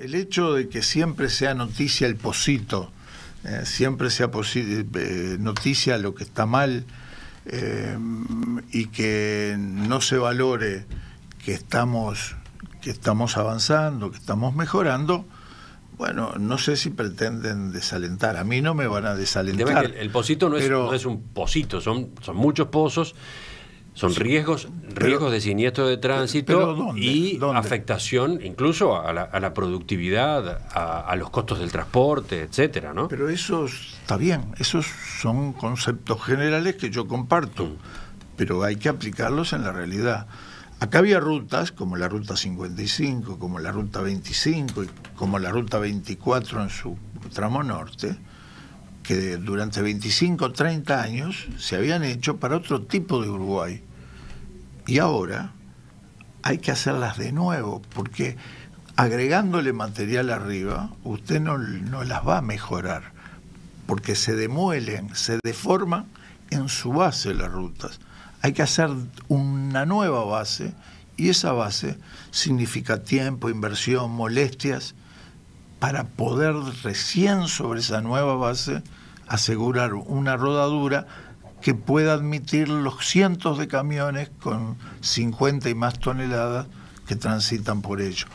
El hecho de que siempre sea noticia el posito, eh, siempre sea eh, noticia lo que está mal eh, y que no se valore que estamos, que estamos avanzando, que estamos mejorando, bueno, no sé si pretenden desalentar. A mí no me van a desalentar. El, pocito posito no, es, un posito, son, son muchos pozos son riesgos, de siniestro de tránsito y afectación incluso a la, productividad, a, los costos del transporte, etcétera, ¿no? Pero eso está bien, esos son conceptos generales que yo comparto, mm. pero hay que aplicarlos en la realidad. Acá había rutas como la ruta 55, como la ruta 25 y como la ruta 24 en su tramo norte, que durante 25, 30 años se habían hecho para otro tipo de Uruguay. Y ahora hay que hacerlas de nuevo, porque agregándole material arriba, usted no, no las va a mejorar, porque se demuelen, se deforman en su base las rutas. Hay que hacer una nueva base y esa base significa tiempo, inversión, molestias, para poder recién sobre esa nueva base asegurar una rodadura que pueda admitir los cientos de camiones con 50 y más toneladas que transitan por ello.